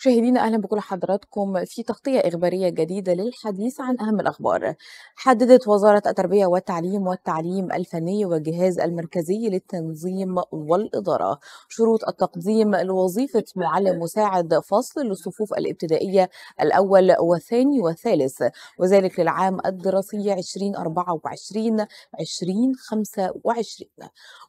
مشاهدينا اهلا بكل حضراتكم في تغطيه اخباريه جديده للحديث عن اهم الاخبار. حددت وزاره التربيه والتعليم والتعليم الفني والجهاز المركزي للتنظيم والاداره شروط التقديم لوظيفه معلم مساعد فصل للصفوف الابتدائيه الاول والثاني والثالث وذلك للعام الدراسي 2024 2025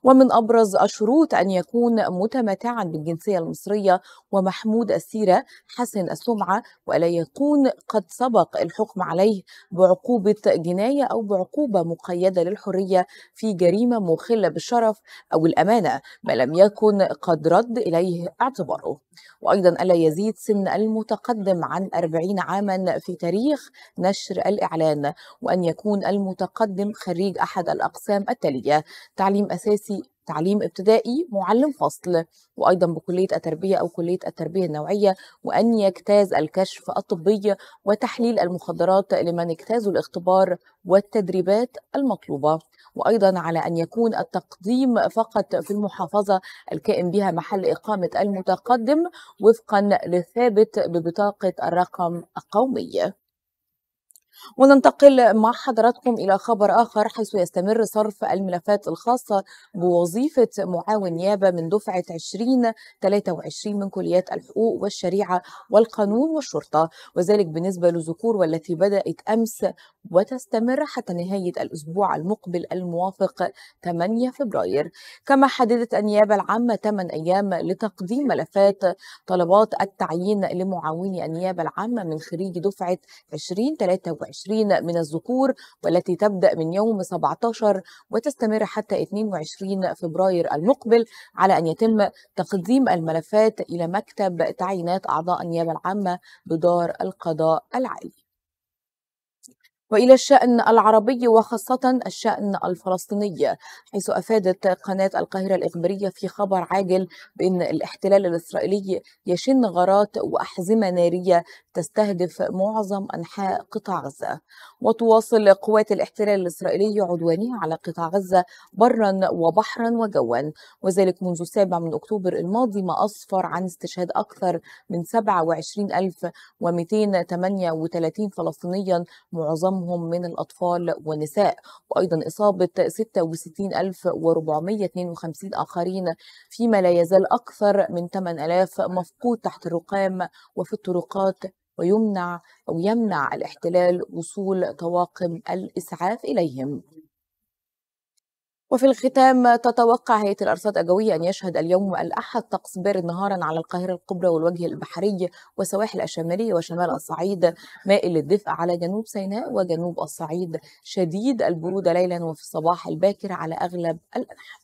ومن ابرز الشروط ان يكون متمتعا بالجنسيه المصريه ومحمود السيره حسن السمعة وألا يكون قد سبق الحكم عليه بعقوبة جناية أو بعقوبة مقيدة للحرية في جريمة مخلة بالشرف أو الأمانة ما لم يكن قد رد إليه اعتباره وأيضا ألا يزيد سن المتقدم عن 40 عاما في تاريخ نشر الإعلان وأن يكون المتقدم خريج أحد الأقسام التالية تعليم أساسي تعليم ابتدائي معلم فصل وأيضا بكلية التربية أو كلية التربية النوعية وأن يجتاز الكشف الطبي وتحليل المخدرات لمن اجتازوا الاختبار والتدريبات المطلوبة وأيضا على أن يكون التقديم فقط في المحافظة الكائن بها محل إقامة المتقدم وفقا للثابت ببطاقة الرقم القومي وننتقل مع حضراتكم إلى خبر آخر حيث يستمر صرف الملفات الخاصة بوظيفة معاون نيابة من دفعة 2023 من كليات الحقوق والشريعة والقانون والشرطة وذلك بالنسبة للذكور والتي بدأت أمس وتستمر حتى نهاية الأسبوع المقبل الموافق 8 فبراير كما حددت النيابة العامة 8 أيام لتقديم ملفات طلبات التعيين لمعاوني النيابة العامة من خريج دفعة 2023 22 من الذكور والتي تبدأ من يوم 17 وتستمر حتى 22 فبراير المقبل على أن يتم تقديم الملفات إلى مكتب تعيينات أعضاء النيابة العامة بدار القضاء العالي وإلى الشأن العربي وخاصة الشأن الفلسطيني حيث أفادت قناة القاهرة الإخبارية في خبر عاجل بأن الاحتلال الإسرائيلي يشن غارات وأحزمة نارية تستهدف معظم أنحاء قطاع غزة وتواصل قوات الاحتلال الإسرائيلي عدوانها على قطاع غزة برا وبحرا وجوا وذلك منذ 7 من أكتوبر الماضي ما أسفر عن استشهاد أكثر من 27238 فلسطينيا معظمهم معظمهم من الأطفال ونساء وأيضا إصابة 66452 آخرين فيما لا يزال أكثر من 8000 مفقود تحت الرقام وفي الطرقات ويمنع أو يمنع الاحتلال وصول طواقم الإسعاف إليهم وفي الختام تتوقع هيئة الأرصاد الجوية أن يشهد اليوم الأحد طقس بارد نهارا على القاهرة الكبرى والوجه البحري والسواحل الشمالية وشمال الصعيد مائل للدفء على جنوب سيناء وجنوب الصعيد شديد البرودة ليلا وفي الصباح الباكر على أغلب الأنحاء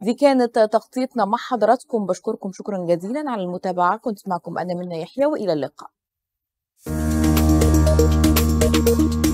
دي كانت تغطيتنا مع حضراتكم بشكركم شكرا جزيلا على المتابعة كنت معكم أنا منى يحيى وإلى اللقاء thank you